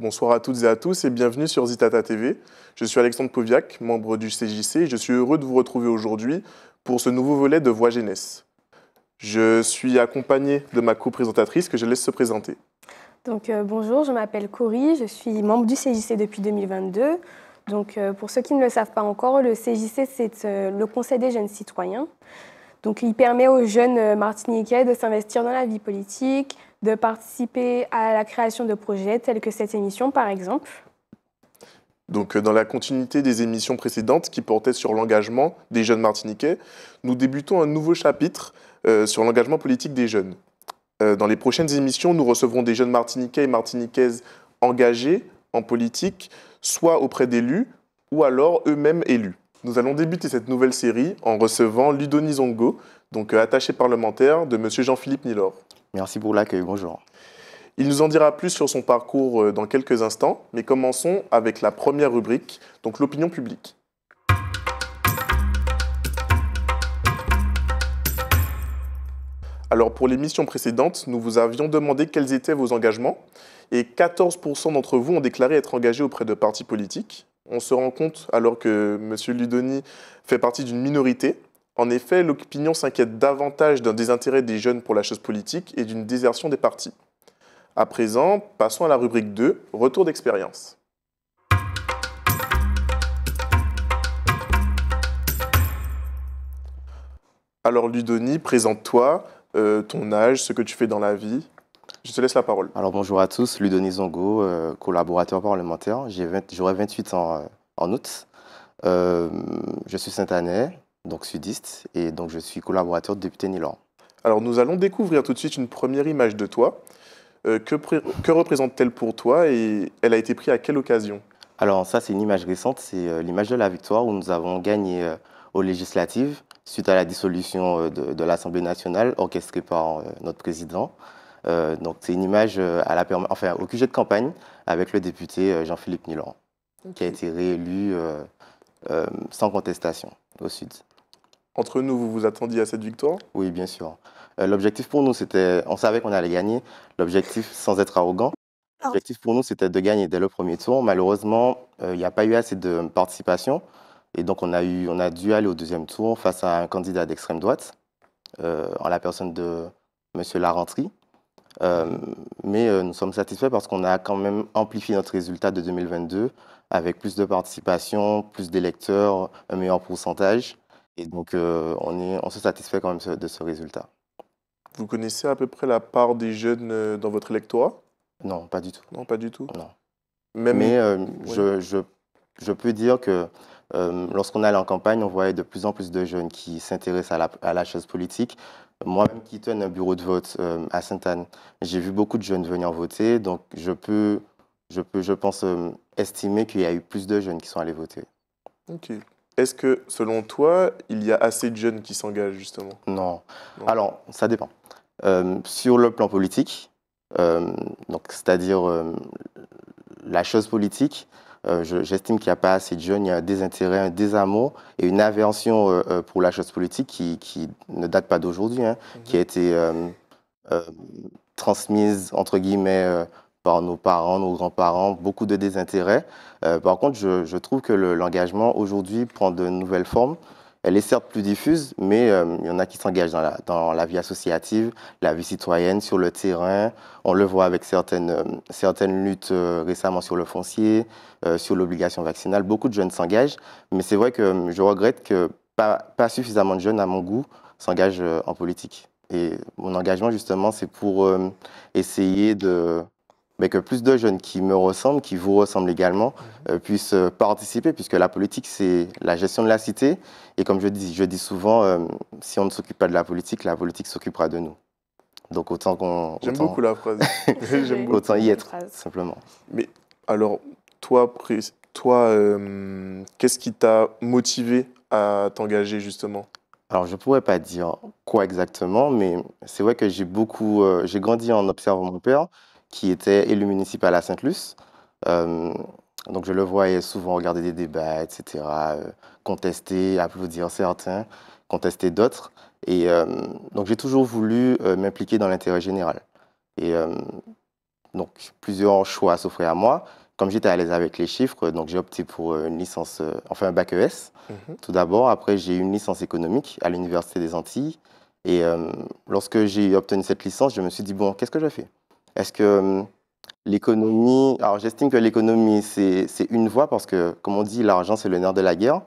Bonsoir à toutes et à tous et bienvenue sur Zitata TV. Je suis Alexandre Poviac, membre du CJC et je suis heureux de vous retrouver aujourd'hui pour ce nouveau volet de Voix Jeunesse. Je suis accompagné de ma co-présentatrice que je laisse se présenter. Donc euh, bonjour, je m'appelle Cory, je suis membre du CJC depuis 2022. Donc euh, pour ceux qui ne le savent pas encore, le CJC c'est euh, le Conseil des jeunes citoyens. Donc il permet aux jeunes martiniquais de s'investir dans la vie politique, de participer à la création de projets tels que cette émission par exemple. Donc euh, dans la continuité des émissions précédentes qui portaient sur l'engagement des jeunes martiniquais, nous débutons un nouveau chapitre euh, sur l'engagement politique des jeunes. Euh, dans les prochaines émissions, nous recevrons des jeunes martiniquais et martiniquaises engagés en politique, soit auprès d'élus ou alors eux-mêmes élus. Nous allons débuter cette nouvelle série en recevant Ludonizongo, donc attaché parlementaire de M. Jean-Philippe Nilor. Merci pour l'accueil, bonjour. Il nous en dira plus sur son parcours euh, dans quelques instants, mais commençons avec la première rubrique, donc l'opinion publique. Alors pour l'émission précédente, nous vous avions demandé quels étaient vos engagements et 14% d'entre vous ont déclaré être engagés auprès de partis politiques. On se rend compte alors que M. Ludoni fait partie d'une minorité en effet, l'opinion s'inquiète davantage d'un désintérêt des jeunes pour la chose politique et d'une désertion des partis. À présent, passons à la rubrique 2, retour d'expérience. Alors Ludoni, présente-toi, euh, ton âge, ce que tu fais dans la vie. Je te laisse la parole. Alors bonjour à tous, Ludoni Zongo, euh, collaborateur parlementaire. J'aurai 28 ans euh, en août. je suis saint année donc sudiste, et donc je suis collaborateur de député Nilor. Alors nous allons découvrir tout de suite une première image de toi. Euh, que, représente-t-elle pour toi et elle a été prise à quelle occasion Alors ça c'est une image récente, c'est euh, l'image de la victoire où nous avons gagné euh, aux législatives suite à la dissolution de, l'Assemblée nationale orchestrée par notre président. donc c'est une image à la au QG de campagne avec le député Jean-Philippe Nilan, qui a été réélu sans contestation au Sud. Entre nous, vous vous attendiez à cette victoire Oui, bien sûr. Euh, l'objectif pour nous, c'était, on savait qu'on allait gagner. L'objectif, sans être arrogant, ah. l'objectif pour nous, c'était de gagner dès le premier tour. Malheureusement, euh, il n'y a pas eu assez de participation. Et donc, on a, dû aller au deuxième tour face à un candidat d'extrême droite, euh, en la personne de M. Larentry. mais nous sommes satisfaits parce qu'on a quand même amplifié notre résultat de 2022 avec plus de participation, plus d'électeurs, un meilleur pourcentage. Et donc, euh, on, est, on se satisfait quand même de ce résultat. Vous connaissez à peu près la part des jeunes euh, dans votre électorat Non, pas du tout. Non, pas du tout Non. Mais euh, je, peux dire que euh, lorsqu'on allait en campagne, on voyait de plus en plus de jeunes qui s'intéressent à la, chose politique. Moi-même qui tenais un bureau de vote à Sainte-Anne, j'ai vu beaucoup de jeunes venir voter, donc je peux, je, peux, je pense, estimer qu'il y a eu plus de jeunes qui sont allés voter. Ok, est-ce que, selon toi, il y a assez de jeunes qui s'engagent, justement non. Alors, ça dépend. Euh, sur le plan politique, euh, donc c'est-à-dire euh, la chose politique, j'estime qu'il n'y a pas assez de jeunes, il y a un désintérêt, un désamour et une aversion pour la chose politique qui, ne date pas d'aujourd'hui, hein, mhm. qui a été transmise, entre guillemets, par nos parents, nos grands-parents, beaucoup de désintérêt. Euh, par contre, je, trouve que l'engagement aujourd'hui prend de nouvelles formes. Elle est certes plus diffuse, mais euh, il y en a qui s'engagent dans la, dans la vie associative, la vie citoyenne, sur le terrain. On le voit avec certaines, euh, certaines luttes récemment sur le foncier, sur l'obligation vaccinale. Beaucoup de jeunes s'engagent, mais c'est vrai que je regrette que pas, pas suffisamment de jeunes, à mon goût, s'engagent en politique. Et mon engagement, justement, c'est pour essayer de mais que plus de jeunes qui me ressemblent, qui vous ressemblent également, euh, puissent euh, participer, puisque la politique, c'est la gestion de la cité. Et comme je dis, je dis souvent, euh, si on ne s'occupe pas de la politique, la politique s'occupera de nous. Donc autant qu'on... J'aime beaucoup la phrase. beaucoup. Autant y être, simplement. Mais alors, toi, toi qu'est-ce qui t'a motivé à t'engager, justement alors, je ne pourrais pas dire quoi exactement, mais c'est vrai que j'ai beaucoup, j'ai grandi en observant mon père, qui était élu municipal à Sainte-Luce. Euh, donc je le voyais souvent regarder des débats, etc., euh, contester, applaudir certains, contester d'autres. Et euh, donc j'ai toujours voulu m'impliquer dans l'intérêt général. Et donc plusieurs choix s'offraient à moi. Comme j'étais à l'aise avec les chiffres, donc j'ai opté pour une licence, enfin un bac ES. Mhm. Tout d'abord, après j'ai eu une licence économique à l'université des Antilles. Et lorsque j'ai obtenu cette licence, je me suis dit bon, qu'est-ce que je fais est-ce que hum, l'économie. Alors, j'estime que l'économie, c'est une voie parce que, comme on dit, l'argent, c'est le nerf de la guerre.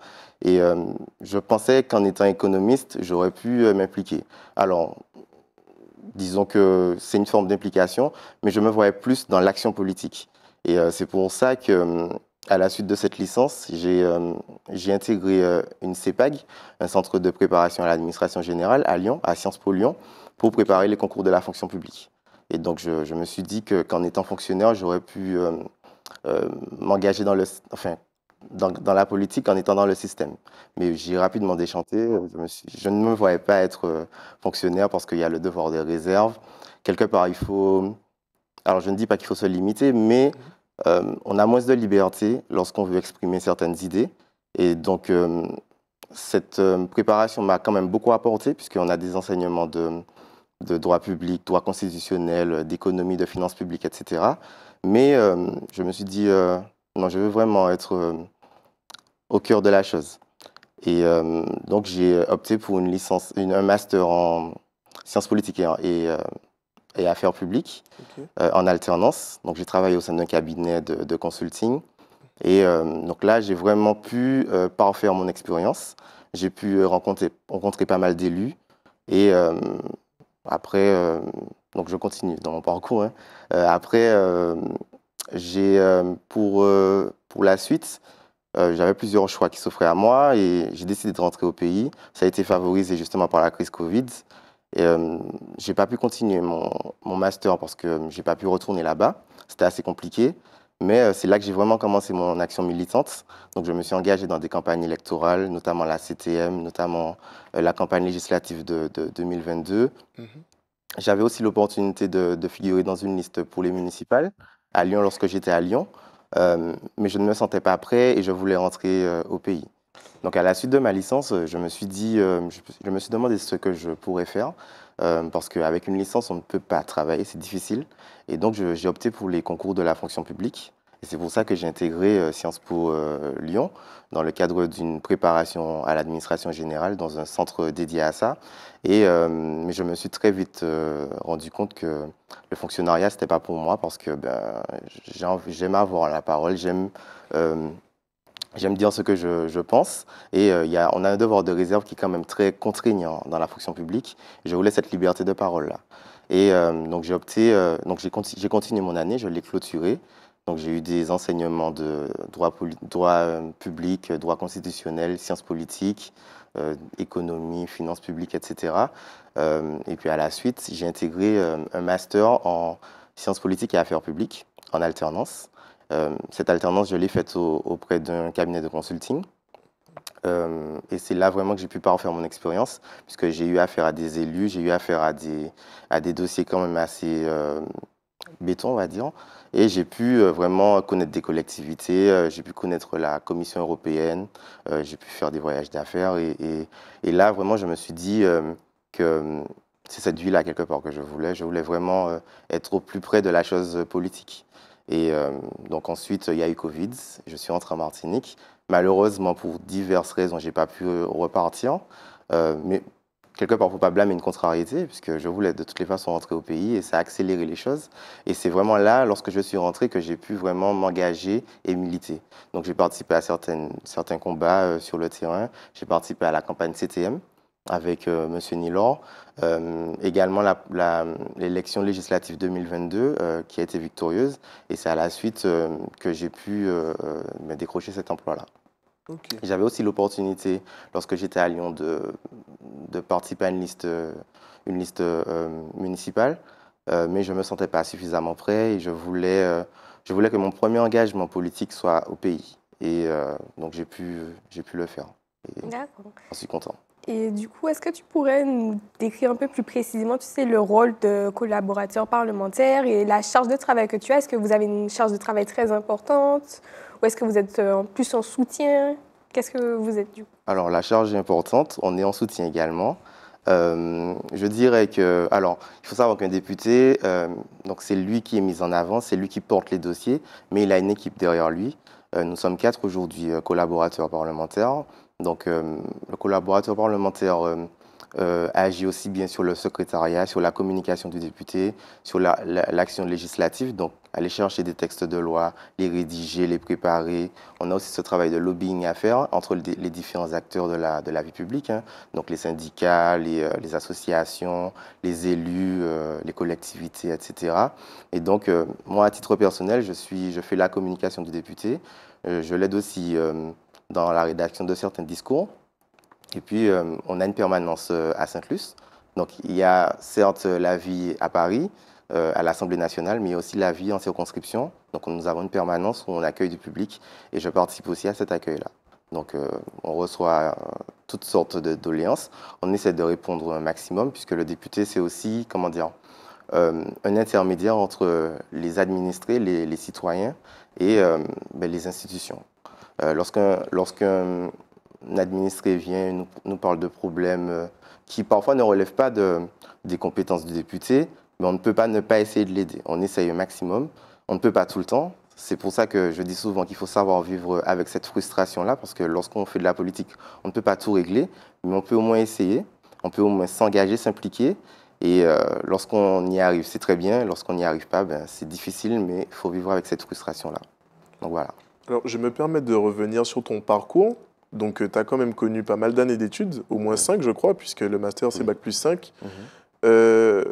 Et hum, je pensais qu'en étant économiste, j'aurais pu euh, m'impliquer. Alors, disons que c'est une forme d'implication, mais je me voyais plus dans l'action politique. Et euh, c'est pour ça que, hum, à la suite de cette licence, j'ai intégré euh, une CEPAG, un centre de préparation à l'administration générale à Lyon, à Sciences Po Lyon, pour préparer les concours de la fonction publique. Et donc, je, me suis dit que, qu'en étant fonctionnaire, j'aurais pu euh, euh, m'engager dans le, la politique en étant dans le système. Mais j'ai rapidement déchanté. Je, ne me voyais pas être euh, fonctionnaire parce qu'il y a le devoir des réserves. Quelque part, il faut. Alors, je ne dis pas qu'il faut se limiter, mais on a moins de liberté lorsqu'on veut exprimer certaines idées. Et donc, cette préparation m'a quand même beaucoup apporté, puisqu'on a des enseignements de, de droit public, droit constitutionnel, euh, d'économie, de finances publiques, etc. Mais euh, je me suis dit, euh, non, je veux vraiment être au cœur de la chose. Et donc, j'ai opté pour une licence, un master en sciences politiques et, affaires publiques en alternance. Donc, j'ai travaillé au sein d'un cabinet de, consulting. Et donc là, j'ai vraiment pu parfaire mon expérience. J'ai pu rencontrer, rencontrer pas mal d'élus. Et après, euh, donc je continue dans mon parcours. Hein. Euh, après, euh, j'ai pour, pour la suite, j'avais plusieurs choix qui s'offraient à moi et j'ai décidé de rentrer au pays. Ça a été favorisé justement par la crise Covid. Et j'ai pas pu continuer mon, mon master parce que j'ai pas pu retourner là-bas. C'était assez compliqué. Mais euh, c'est là que j'ai vraiment commencé mon action militante. Donc je me suis engagé dans des campagnes électorales, notamment la CTM, notamment euh, la campagne législative de, 2022. Mhm. J'avais aussi l'opportunité de, figurer dans une liste pour les municipales à Lyon lorsque j'étais à Lyon. Euh, mais je ne me sentais pas prêt et je voulais rentrer au pays. Donc à la suite de ma licence, euh, je me suis dit, euh, je me suis demandé ce que je pourrais faire. Euh, parce qu'avec une licence, on ne peut pas travailler, c'est difficile. Et donc, j'ai opté pour les concours de la fonction publique. Et c'est pour ça que j'ai intégré Sciences Po Lyon dans le cadre d'une préparation à l'administration générale dans un centre dédié à ça. Et mais je me suis très vite rendu compte que le fonctionnariat, ce n'était pas pour moi parce que ben, j'aime avoir la parole, j'aime J'aime dire ce que je, pense et euh, il y a, on a un devoir de réserve qui est quand même très contraignant dans la fonction publique. Je voulais cette liberté de parole là. Et euh, donc j'ai opté, euh, donc j'ai continué mon année, je l'ai clôturée. Donc j'ai eu des enseignements de droit, droit public, droit constitutionnel, sciences politiques, économie, finances publiques, etc. et puis à la suite, j'ai intégré un master en sciences politiques et affaires publiques en alternance. Euh, cette alternance, je l'ai faite auprès d'un cabinet de consulting. Euh, et c'est là vraiment que j'ai pu faire mon expérience, puisque j'ai eu affaire à des élus, j'ai eu affaire à des, dossiers quand même assez euh, béton, on va dire. Et j'ai pu vraiment connaître des collectivités, j'ai pu connaître la Commission européenne, j'ai pu faire des voyages d'affaires. Et, et, là, vraiment, je me suis dit que c'est cette vie-là, quelque part, que je voulais. Je voulais vraiment être au plus près de la chose politique. Et euh, donc ensuite, il y a eu Covid, je suis rentré en Martinique. Malheureusement, pour diverses raisons, je n'ai pas pu repartir. Euh, mais quelque part, il ne faut pas blâmer une contrariété, puisque je voulais de toutes les façons rentrer au pays et ça a accéléré les choses. Et c'est vraiment là, lorsque je suis rentré, que j'ai pu vraiment m'engager et militer. Donc j'ai participé à certains combats euh, sur le terrain, j'ai participé à la campagne CTM, avec euh, Monsieur M. Nilor. Euh, également l'élection législative 2022 euh, qui a été victorieuse. Et c'est à la suite que j'ai pu me décrocher cet emploi-là. J'avais aussi l'opportunité, lorsque j'étais à Lyon, de, participer à une liste, une liste municipale. mais je ne me sentais pas suffisamment prêt et je voulais, je voulais que mon premier engagement politique soit au pays. Et donc j'ai pu, pu le faire. D'accord. J'en suis content. Et du coup, est-ce que tu pourrais nous décrire un peu plus précisément, tu sais, le rôle de collaborateur parlementaire et la charge de travail que tu as Est-ce que vous avez une charge de travail très importante Ou est-ce que vous êtes euh, en plus en soutien Qu'est-ce que vous êtes du coup Alors, la charge est importante. On est en soutien également. Euh, je dirais que, alors, il faut savoir qu'un député, euh, donc c'est lui qui est mis en avant, c'est lui qui porte les dossiers, mais il a une équipe derrière lui. nous sommes quatre aujourd'hui collaborateurs parlementaires. Donc, euh, le collaborateur parlementaire euh, euh, agit aussi bien sur le secrétariat, sur la communication du député, sur l'action législative, donc aller chercher des textes de loi, les rédiger, les préparer. On a aussi ce travail de lobbying à faire entre les différents acteurs de la, de la vie publique, hein. donc les syndicats, les, associations, les élus, les collectivités, etc. Et donc, moi, à titre personnel, je, suis, je fais la communication du député. je l'aide aussi dans la rédaction de certains discours. Et puis, euh, on a une permanence euh, à saint luce Donc, il y a certes la vie à Paris, euh, à l'Assemblée nationale, mais aussi la vie en circonscription. Donc, nous avons une permanence où on accueille du public et je participe aussi à cet accueil-là. Donc, on reçoit toutes sortes de doléances. On essaie de répondre un maximum puisque le député, c'est aussi, comment dire, un intermédiaire entre les administrés, les, citoyens et ben, les institutions. Euh, lorsqu'un administré vient, nous, parle de problèmes euh, qui parfois ne relèvent pas des compétences du député, mais on ne peut pas ne pas essayer de l'aider. On essaye au maximum. On ne peut pas tout le temps. C'est pour ça que je dis souvent qu'il faut savoir vivre avec cette frustration-là, parce que lorsqu'on fait de la politique, on ne peut pas tout régler, mais on peut au moins essayer, on peut au moins s'engager, s'impliquer. Et euh, lorsqu'on y arrive, c'est très bien. Lorsqu'on n'y arrive pas, ben, c'est difficile, mais il faut vivre avec cette frustration-là. Donc voilà. Alors, je me permets de revenir sur ton parcours. Donc, euh, tu as quand même connu pas mal d'années d'études, au moins 5, je crois, puisque le master, c'est bac plus 5. Mhm. Euh,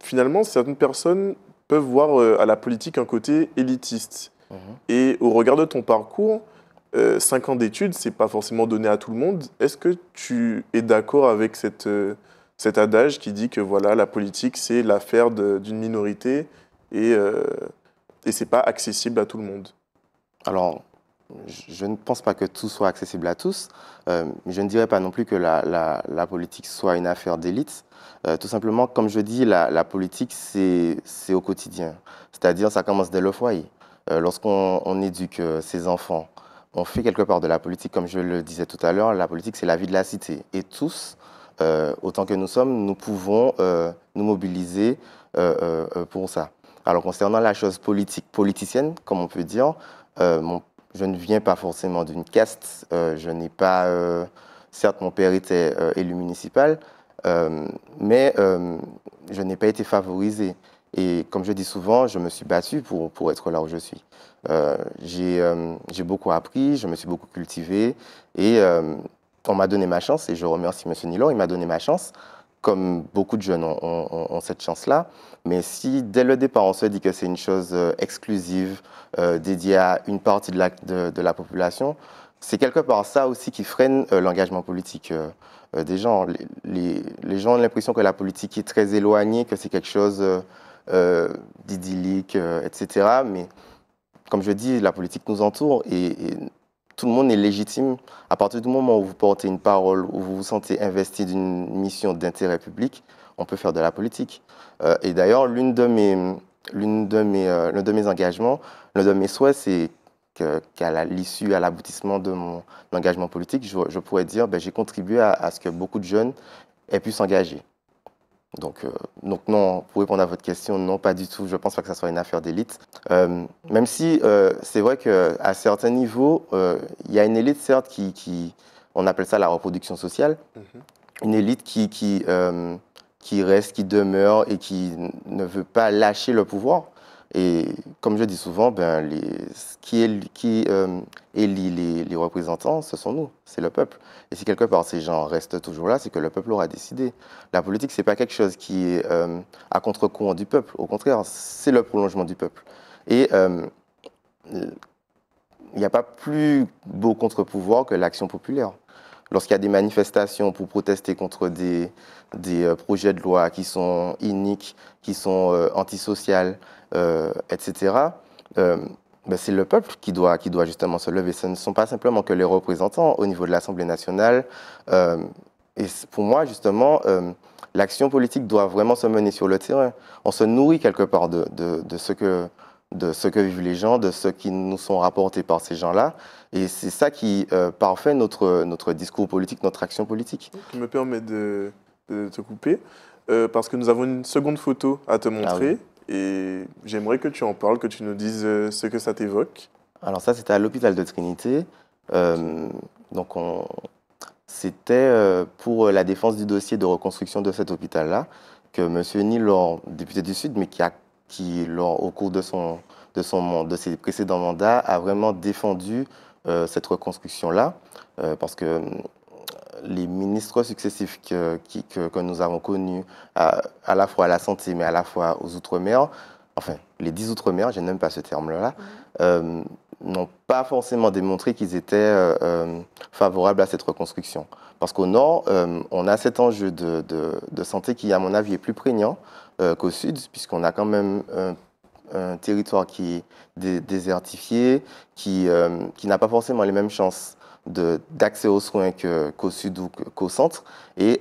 finalement, certaines personnes peuvent voir euh, à la politique un côté élitiste. Mhm. Et au regard de ton parcours, cinq ans d'études, c'est pas forcément donné à tout le monde. Est-ce que tu es d'accord avec cet adage qui dit que voilà, la politique, c'est l'affaire d'une minorité et, ce et c'est pas accessible à tout le monde alors, je ne pense pas que tout soit accessible à tous. Euh, je ne dirais pas non plus que la, politique soit une affaire d'élite. Euh, tout simplement, comme je dis, la, politique, c'est au quotidien. C'est-à-dire, ça commence dès le foyer. Euh, lorsqu'on éduque ses enfants, on fait quelque part de la politique, comme je le disais tout à l'heure, la politique, c'est la vie de la cité. Et tous, autant que nous sommes, nous pouvons nous mobiliser pour ça. Alors, concernant la chose politique, politicienne, comme on peut dire, euh, je ne viens pas forcément d'une caste. Euh, je n'ai pas. Euh, certes, mon père était élu municipal, mais je n'ai pas été favorisé. Et comme je dis souvent, je me suis battu pour, pour être là où je suis. j'ai beaucoup appris, je me suis beaucoup cultivé et on m'a donné ma chance et je remercie M. Nilor, il m'a donné ma chance comme beaucoup de jeunes ont, cette chance-là. Mais si dès le départ, on se dit que c'est une chose euh, exclusive, euh, dédiée à une partie de la, de, la population, c'est quelque part ça aussi qui freine euh, l'engagement politique des gens. Les, gens ont l'impression que la politique est très éloignée, que c'est quelque chose d'idyllique, etc. Mais comme je dis, la politique nous entoure et tout le monde est légitime à partir du moment où vous portez une parole, où vous vous sentez investi d'une mission d'intérêt public, on peut faire de la politique. Euh, et d'ailleurs, l'une de mes, l'une euh, l'un de mes engagements, l'un de mes souhaits, c'est qu'à l'issue, à l'aboutissement de mon engagement politique, je, pourrais dire, ben, j'ai contribué à ce que beaucoup de jeunes aient pu s'engager. Donc, euh, donc non, pour répondre à votre question, non, pas du tout. Je ne pense pas que ce soit une affaire d'élite. Euh, même si euh, c'est vrai qu'à certains niveaux, il y a une élite, certes, qui, on appelle ça la reproduction sociale, mhm. une élite qui, qui, reste, qui demeure et qui ne veut pas lâcher le pouvoir. Et comme je dis souvent, ben, qui, est, qui euh, élit les, représentants, ce sont nous, c'est le peuple. Et si quelque part ces gens restent toujours là, c'est que le peuple aura décidé. La politique, ce n'est pas quelque chose qui est euh, à contre-courant du peuple. Au contraire, c'est le prolongement du peuple. Et euh, il n'y a pas plus beau contre-pouvoir que l'action populaire lorsqu'il y a des manifestations pour protester contre des, des euh, projets de loi qui sont iniques, qui sont euh, antisociales, euh, etc., bah, c'est le peuple qui doit, qui doit justement se lever. Ce ne sont pas simplement que les représentants au niveau de l'Assemblée nationale. et pour moi, justement, l'action politique doit vraiment se mener sur le terrain. On se nourrit quelque part de ce que de ce que vivent les gens, de ce qui nous sont rapportés par ces gens-là. Et c'est ça qui euh, parfait notre, notre discours politique, notre action politique. Je me permets de, te couper, euh, parce que nous avons une seconde photo à te ah montrer, et j'aimerais que tu en parles, que tu nous dises euh, ce que ça t'évoque. Alors ça, c'était à l'hôpital de Trinité. donc c'était pour la défense du dossier de reconstruction de cet hôpital-là que M. Nilor, député du Sud, mais qui a qui, lors, au cours de son, de son de ses précédents mandats, a vraiment défendu euh, cette reconstruction-là, euh, parce que hum, les ministres successifs que, que, que nous avons connus, à, à, la fois à la santé, mais à la fois aux Outre-mer, enfin, les dix Outre-mer, je n'aime pas ce terme-là, mhm. hum, n'ont pas forcément démontré qu'ils étaient euh, favorables à cette reconstruction. Parce qu'au nord, euh, on a cet enjeu de, santé qui, à mon avis, est plus prégnant euh, qu'au sud, puisqu'on a quand même un, territoire qui est désertifié, euh, qui, n'a pas forcément les mêmes chances d'accès aux soins qu'au sud ou qu'au centre. Et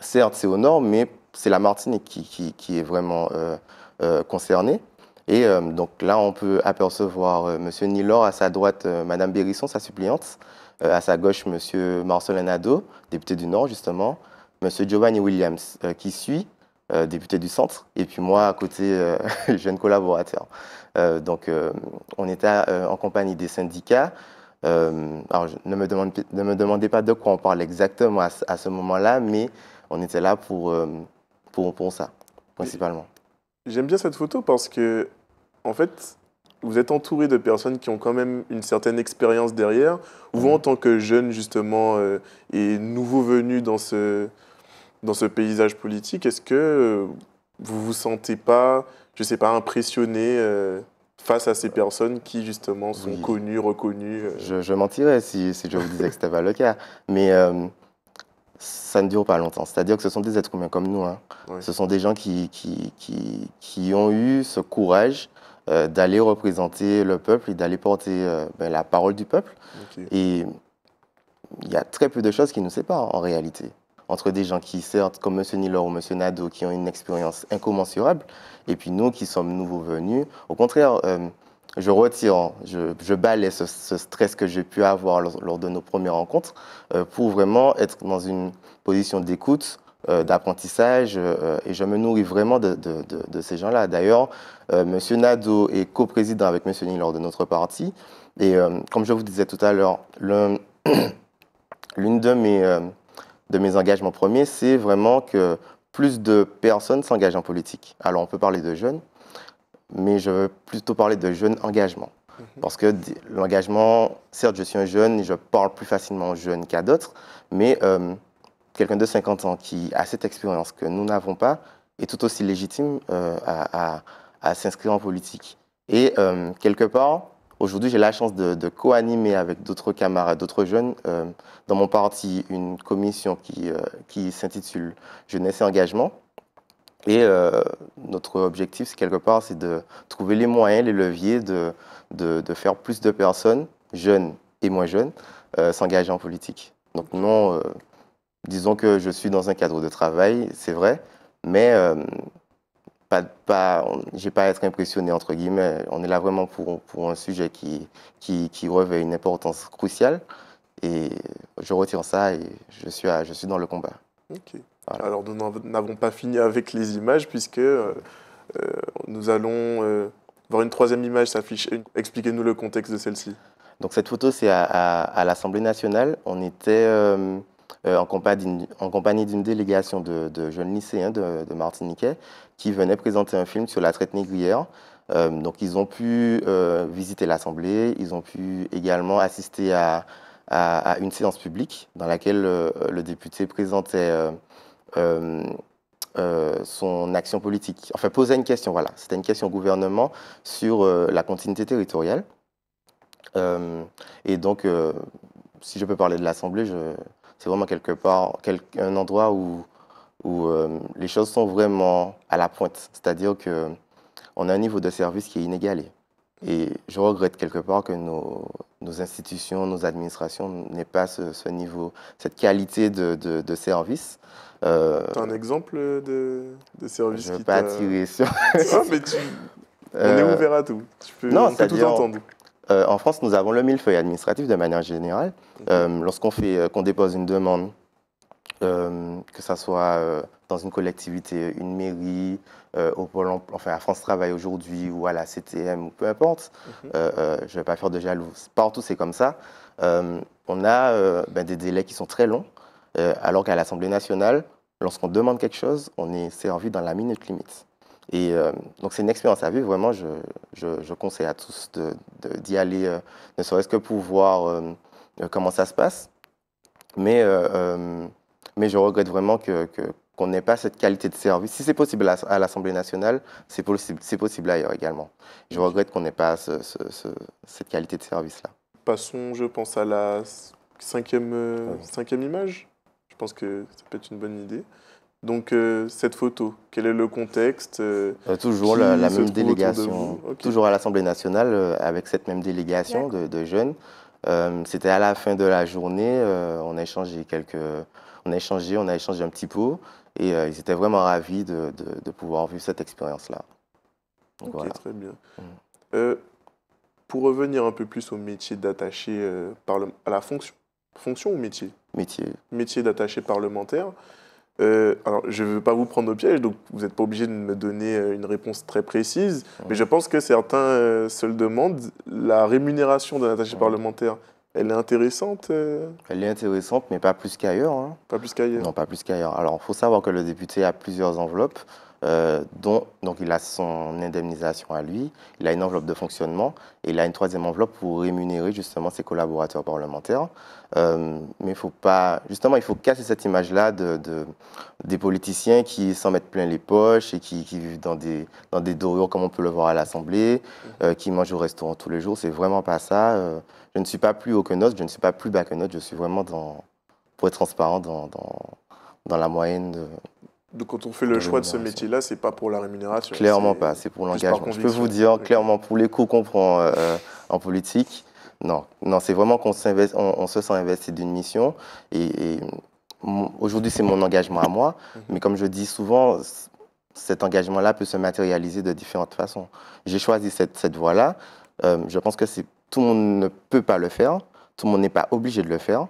certes, c'est au nord, mais c'est la Martinique qui, qui, est vraiment concernée. Et donc là, on peut apercevoir M. Nilor à sa droite, Mme Bérisson, sa suppliante, euh, à sa gauche, M. Marcel Nado, député du Nord, justement. M. Giovanni Williams, euh, qui suit, euh, député du Centre. Et puis moi, à côté, jeune collaborateur. donc, on était en compagnie des syndicats. alors, ne me, demandez pas de quoi on parle exactement à, à ce moment-là, mais on était là pour, pour, pour ça, principalement. J'aime bien cette photo parce que, en fait, vous êtes entouré de personnes qui ont quand même une certaine expérience derrière. Vous, mm. en tant que jeune, justement, euh, et nouveau venu dans ce, dans ce paysage politique, est-ce que vous euh, vous vous sentez pas, je sais pas, impressionné euh, face à ces personnes qui, justement, sont connues, reconnues je, mentirais si, je vous disais que ce n'était pas le cas. Mais ça ne dure pas longtemps. C'est-à-dire que ce sont des êtres humains comme nous. Hein. Ce sont des gens qui, qui, qui, qui ont eu ce courage euh, d'aller représenter le peuple et d'aller porter euh, ben, la parole du peuple. Et il y a très peu de choses qui nous séparent en réalité. Entre des gens qui, certes, comme M. Nilor ou M. Nadeau, qui ont une expérience incommensurable, et puis nous qui sommes nouveaux venus. Au contraire, euh, je retire, je, je balais ce, stress que j'ai pu avoir lors, de nos premières rencontres pour vraiment être dans une position d'écoute, euh, d'apprentissage euh, et je me nourris vraiment de, ces gens-là. D'ailleurs, euh, M. Nado est coprésident avec M. Nilor de notre parti et comme je vous disais tout à l'heure, l'une de mes de mes engagements premiers, c'est vraiment que plus de personnes s'engagent en politique. Alors, on peut parler de jeunes, mais je veux plutôt parler de jeunes engagement. Mhm. Parce que l'engagement, certes, je suis un jeune et je parle plus facilement aux jeunes qu'à d'autres, mais quelqu'un de 50 ans qui a cette expérience que nous n'avons pas est tout aussi légitime euh, à, s'inscrire en politique. Et euh, quelque part, aujourd'hui, j'ai la chance de, co-animer avec d'autres camarades, d'autres jeunes, euh, dans mon parti, une commission qui, qui s'intitule Jeunesse et engagement. Et notre objectif, c'est quelque part, c'est de trouver les moyens, les leviers de, de, de faire plus de personnes, jeunes et moins jeunes, s'engager en politique. Donc non, disons que je suis dans un cadre de travail, c'est vrai, mais je euh, pas, pas, j'ai pas à être impressionné, entre guillemets. On est là vraiment pour, pour un sujet qui, qui, revêt une importance cruciale. Et je retire ça et je suis, je suis dans le combat. Alors nous n'avons pas fini avec les images puisque euh, euh, nous allons voir une troisième image s'afficher. Expliquez-nous le contexte de celle-ci. Donc cette photo, c'est à, l'Assemblée nationale. On était... Euh, en compagnie d'une délégation de, jeunes lycéens de, de Martiniquais qui venaient présenter un film sur la traite négrière. Euh, donc ils ont pu euh, visiter l'Assemblée, ils ont pu également assister à, une séance publique dans laquelle le député présentait son action politique, enfin posait une question, voilà, c'était une question au gouvernement sur la continuité territoriale. et donc, si je peux parler de l'Assemblée, je, c'est vraiment quelque part, un endroit où, où euh, les choses sont vraiment à la pointe. C'est-à-dire qu'on a un niveau de service qui est inégalé. Et je regrette quelque part que nos, institutions, nos administrations n'aient pas ce, niveau, cette qualité de, de, service. Euh, un exemple de, service Je ne veux pas attirer sur... mais On est euh, ouvert à tout. Tu peux, non, on tout entendre. Euh, en France, nous avons le millefeuille administratif de manière générale. Mhm. Euh, lorsqu'on euh, qu'on dépose une demande, que ce soit dans une collectivité, une mairie, au à France Travail aujourd'hui ou à la CTM ou peu importe, mhm. je ne vais pas faire de jaloux. Partout, c'est comme ça. on a ben, des délais qui sont très longs, alors qu'à l'Assemblée nationale, lorsqu'on demande quelque chose, on est servi dans la minute limite. Et euh, donc, c'est une expérience à vivre. Vraiment, je, conseille à tous d'y aller, euh, ne serait-ce que pour voir euh, comment ça se passe. Mais, je regrette vraiment qu'on n'ait pas cette qualité de service. Si c'est possible à, l'Assemblée nationale, c'est possible, ailleurs également. Je regrette qu'on n'ait pas cette qualité de service-là. Passons, je pense, à la cinquième image. Je pense que ça peut être une bonne idée. Donc euh, cette photo, quel est le contexte euh, euh, Toujours la, même délégation, toujours à l'Assemblée nationale avec cette même délégation de, jeunes. C'était à la fin de la journée, on a échangé quelques, on a échangé, on a échangé un petit peu, et ils étaient vraiment ravis de, pouvoir vivre cette expérience-là. Ok, voilà. très bien. Mm. pour revenir un peu plus au métier d'attaché à la fonction, fonction ou métier Métier. Métier d'attaché parlementaire. Euh, alors, je ne veux pas vous prendre au piège, donc vous n'êtes pas obligé de me donner euh, une réponse très précise, mais je pense que certains euh, se le demandent. La rémunération d'un attaché parlementaire, elle est intéressante Elle est intéressante, mais pas plus qu'ailleurs. Hein. Pas plus qu'ailleurs Non, pas plus qu'ailleurs. Alors, il faut savoir que le député a plusieurs enveloppes. Euh, dont donc il a son indemnisation à lui, il a une enveloppe de fonctionnement et il a une troisième enveloppe pour rémunérer justement ses collaborateurs parlementaires. Euh, mais il faut pas, justement, il faut casser cette image-là de, des politiciens qui s'en mettent plein les poches et qui, vivent dans des, dans des dorures comme on peut le voir à l'Assemblée, euh, qui mangent au restaurant tous les jours. C'est vraiment pas ça. je ne suis pas plus haut que je ne suis pas plus bas que note. je suis vraiment dans, pour être transparent, dans, dans, dans la moyenne de, donc, quand on fait le choix de ce métier-là, c'est pas pour la rémunération. Clairement pas, c'est pour l'engagement. Je peux vous dire clairement pour les coûts qu'on prend euh, euh, en politique, non, non, c'est vraiment qu'on on se sent investi d'une mission. Et, aujourd'hui, c'est mon engagement à moi. Mhm. Mais comme je dis souvent, cet engagement-là peut se matérialiser de différentes façons. J'ai choisi cette, voie-là. Euh, je pense que tout le monde ne peut pas le faire. Tout le monde n'est pas obligé de le faire.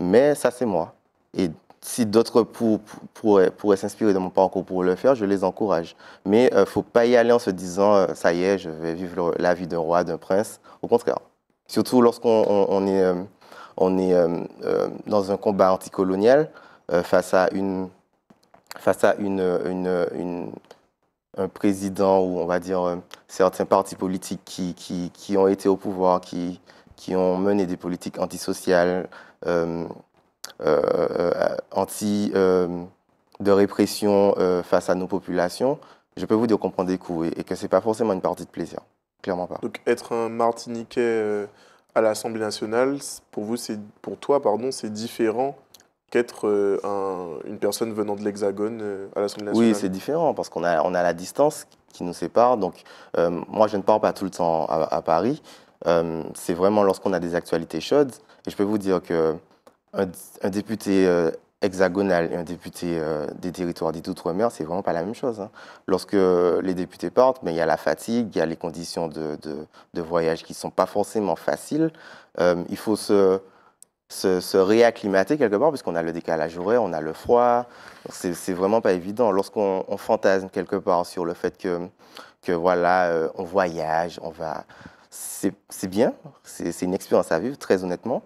Mais ça, c'est moi. Et si d'autres pour, pourraient, s'inspirer de mon parcours pour le faire, je les encourage. Mais il euh, ne faut pas y aller en se disant euh, ça y est, je vais vivre la vie d'un roi, d'un prince. Au contraire. Surtout lorsqu'on est, on est euh, dans un combat anticolonial face à, une, face à un président ou, on va dire, certains partis politiques qui, qui, ont été au pouvoir, qui, qui ont mené des politiques antisociales. Euh, euh, anti euh, de répression face à nos populations, je peux vous dire qu'on prend des coups et, que ce n'est pas forcément une partie de plaisir. Clairement pas. Donc être un Martiniquais à l'Assemblée nationale, pour, vous, pour toi, pardon, c'est différent qu'être une personne venant de l'Hexagone à l'Assemblée nationale Oui, c'est différent parce qu'on a, on a la distance qui nous sépare. Donc, moi, je ne pars pas tout le temps à Paris. c'est vraiment lorsqu'on a des actualités chaudes. Et je peux vous dire que un, député euh, hexagonal et un député euh, des territoires dits d'outre-mer, c'est vraiment pas la même chose. Hein. Lorsque euh, les députés partent, mais il y a la fatigue, il y a les conditions de, voyage qui ne sont pas forcément faciles. il faut se, réacclimater quelque part, puisqu'on a le décalage horaire, on a le froid. C'est vraiment pas évident. Lorsqu'on fantasme quelque part sur le fait que, voilà, on voyage, on va. C'est bien, c'est une expérience à vivre, très honnêtement.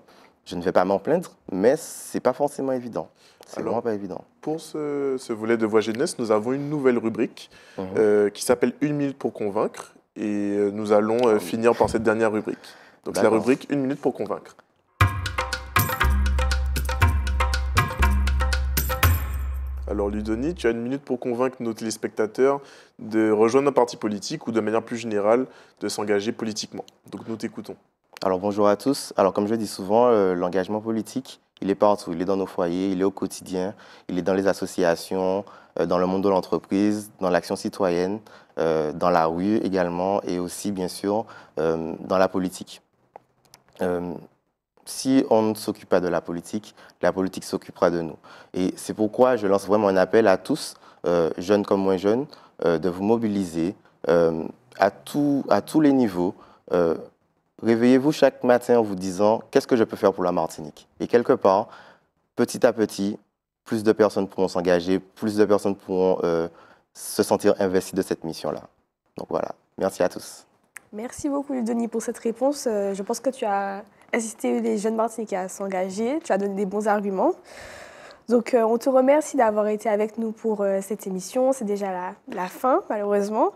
Je ne vais pas m'en plaindre, mais ce n'est pas forcément évident. C'est vraiment pas évident. Pour ce, volet de Voix Jeunesse, nous avons une nouvelle rubrique mhm. euh, qui s'appelle Une minute pour convaincre. Et euh, nous allons euh, finir par cette dernière rubrique. Donc c'est la rubrique Une minute pour convaincre. Alors Ludoni, tu as une minute pour convaincre nos téléspectateurs de rejoindre un parti politique ou de manière plus générale de s'engager politiquement. Donc nous t'écoutons. Alors bonjour à tous. Alors comme je dis souvent, euh, l'engagement politique, il est partout. Il est dans nos foyers, il est au quotidien, il est dans les associations, euh, dans le monde de l'entreprise, dans l'action citoyenne, euh, dans la rue également et aussi bien sûr dans la politique. si on ne s'occupe pas de la politique, la politique s'occupera de nous. Et c'est pourquoi je lance vraiment un appel à tous, jeunes comme moins jeunes, de vous mobiliser à, à tous les niveaux. Réveillez-vous chaque matin en vous disant qu'est-ce que je peux faire pour la Martinique Et quelque part, petit à petit, plus de personnes pourront s'engager, plus de personnes pourront euh, se sentir investies de cette mission-là. Donc voilà, merci à tous. Merci beaucoup, Denis, pour cette réponse. Euh, je pense que tu as assisté les jeunes Martiniques à s'engager, tu as donné des bons arguments. Donc, euh, on te remercie d'avoir été avec nous pour euh, cette émission. C'est déjà la, fin, malheureusement.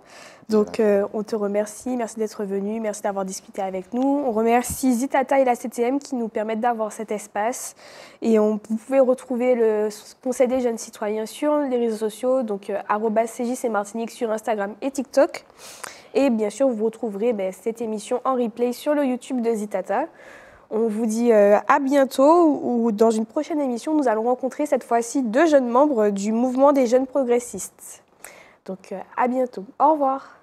Donc, euh, on te remercie. Merci d'être venu. Merci d'avoir discuté avec nous. On remercie Zitata et la CTM qui nous permettent d'avoir cet espace. Et on, vous pouvez retrouver le Conseil des jeunes citoyens sur les réseaux sociaux, donc CJC Martinique sur Instagram et TikTok. Et bien sûr, vous retrouverez ben, cette émission en replay sur le YouTube de Zitata. On vous dit euh, à bientôt ou dans une prochaine émission, nous allons rencontrer cette fois-ci deux jeunes membres du mouvement des jeunes progressistes. Donc euh, à bientôt. Au revoir.